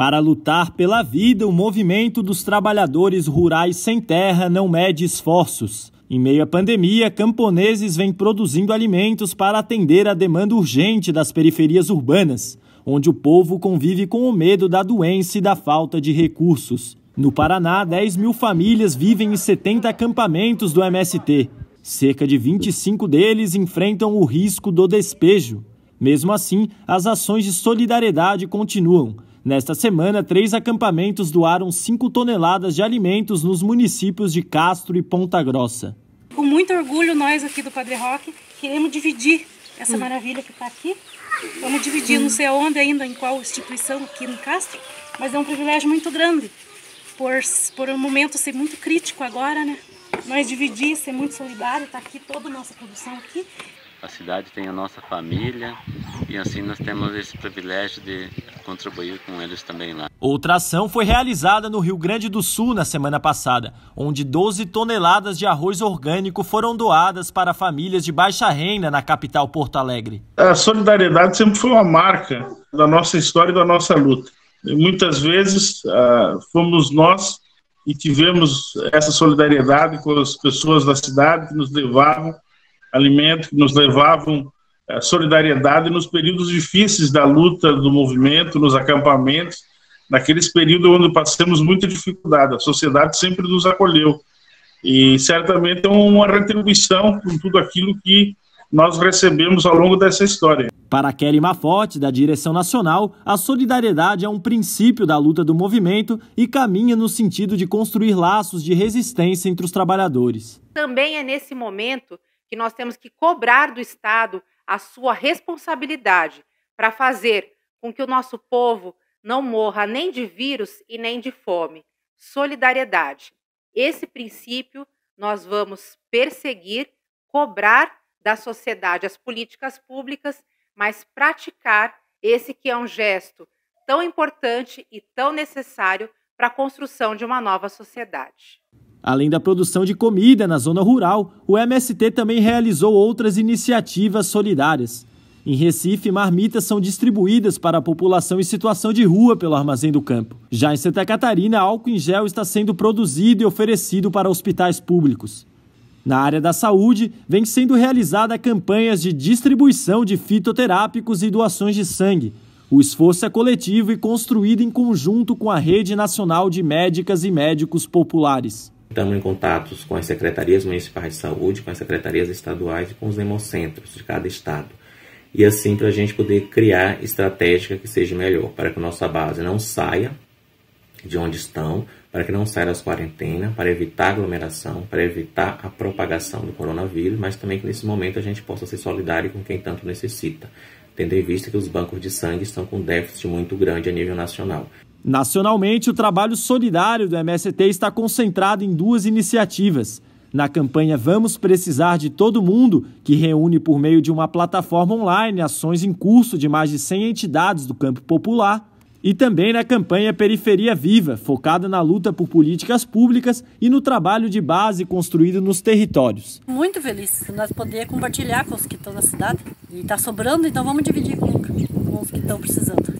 Para lutar pela vida, o movimento dos trabalhadores rurais sem terra não mede esforços. Em meio à pandemia, camponeses vêm produzindo alimentos para atender a demanda urgente das periferias urbanas, onde o povo convive com o medo da doença e da falta de recursos. No Paraná, 10 mil famílias vivem em 70 acampamentos do MST. Cerca de 25 deles enfrentam o risco do despejo. Mesmo assim, as ações de solidariedade continuam Nesta semana, três acampamentos doaram 5 toneladas de alimentos nos municípios de Castro e Ponta Grossa. Com muito orgulho, nós aqui do Padre Roque queremos dividir essa hum. maravilha que está aqui. Vamos dividir, não hum. sei aonde ainda, em qual instituição aqui no Castro, mas é um privilégio muito grande. Por, por um momento ser muito crítico agora, né? Nós dividir, ser muito solidário, está aqui toda a nossa produção aqui. A cidade tem a nossa família, e assim nós temos esse privilégio de contribuir com eles também lá. Outra ação foi realizada no Rio Grande do Sul na semana passada, onde 12 toneladas de arroz orgânico foram doadas para famílias de baixa renda na capital Porto Alegre. A solidariedade sempre foi uma marca da nossa história e da nossa luta. Muitas vezes ah, fomos nós e tivemos essa solidariedade com as pessoas da cidade que nos levavam alimento, que nos levavam é, solidariedade nos períodos difíceis da luta do movimento, nos acampamentos, naqueles períodos onde passamos muita dificuldade. A sociedade sempre nos acolheu. E certamente é uma retribuição por tudo aquilo que nós recebemos ao longo dessa história. Para Kelly Mafote, da direção nacional, a solidariedade é um princípio da luta do movimento e caminha no sentido de construir laços de resistência entre os trabalhadores. Também é nesse momento que nós temos que cobrar do Estado a sua responsabilidade para fazer com que o nosso povo não morra nem de vírus e nem de fome. Solidariedade. Esse princípio nós vamos perseguir, cobrar da sociedade as políticas públicas, mas praticar esse que é um gesto tão importante e tão necessário para a construção de uma nova sociedade. Além da produção de comida na zona rural, o MST também realizou outras iniciativas solidárias. Em Recife, marmitas são distribuídas para a população em situação de rua pelo Armazém do Campo. Já em Santa Catarina, álcool em gel está sendo produzido e oferecido para hospitais públicos. Na área da saúde, vem sendo realizada campanhas de distribuição de fitoterápicos e doações de sangue. O esforço é coletivo e construído em conjunto com a Rede Nacional de Médicas e Médicos Populares. Estamos em contatos com as secretarias municipais de saúde, com as secretarias estaduais e com os hemocentros de cada estado. E assim, para a gente poder criar estratégia que seja melhor, para que nossa base não saia de onde estão, para que não saia das quarentenas, para evitar aglomeração, para evitar a propagação do coronavírus, mas também que nesse momento a gente possa ser solidário com quem tanto necessita, tendo em vista que os bancos de sangue estão com déficit muito grande a nível nacional. Nacionalmente, o trabalho solidário do MST está concentrado em duas iniciativas. Na campanha Vamos Precisar de Todo Mundo, que reúne por meio de uma plataforma online ações em curso de mais de 100 entidades do campo popular, e também na campanha Periferia Viva, focada na luta por políticas públicas e no trabalho de base construído nos territórios. Muito feliz nós poder compartilhar com os que estão na cidade. E está sobrando, então vamos dividir com, com os que estão precisando.